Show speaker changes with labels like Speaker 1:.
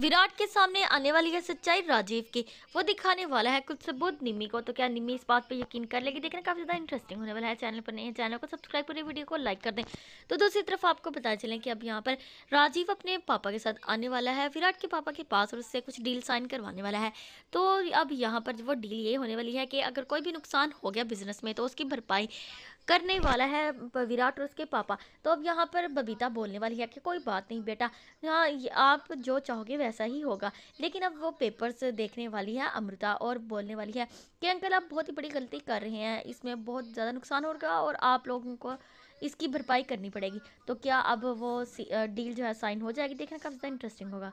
Speaker 1: विराट के सामने आने वाली है सच्चाई राजीव की वो दिखाने वाला है कुछ सबूत निमी को तो क्या निमी इस बात पे यकीन कर लेगी देखना काफ़ी ज़्यादा इंटरेस्टिंग होने वाला है चैनल पर नहीं है चैनल को सब्सक्राइब करें वीडियो को लाइक कर दें तो दूसरी तरफ आपको बताया चले कि अब यहाँ पर राजीव अपने पापा के साथ आने वाला है विराट के पापा के पास और उससे कुछ डील साइन करवाने वाला है तो अब यहाँ पर वो डील ये होने वाली है कि अगर कोई भी नुकसान हो गया बिजनेस में तो उसकी भरपाई करने वाला है विराट और उसके पापा तो अब यहाँ पर बबीता बोलने वाली है कि कोई बात नहीं बेटा यहाँ आप जो चाहोगे वैसा ही होगा लेकिन अब वो पेपर्स देखने वाली है अमृता और बोलने वाली है कि अंकल आप बहुत ही बड़ी गलती कर रहे हैं इसमें बहुत ज़्यादा नुकसान होगा और आप लोगों को इसकी भरपाई करनी पड़ेगी तो क्या अब वो डील जो है साइन हो जाएगी देखना काफ़ी ज़्यादा इंटरेस्टिंग होगा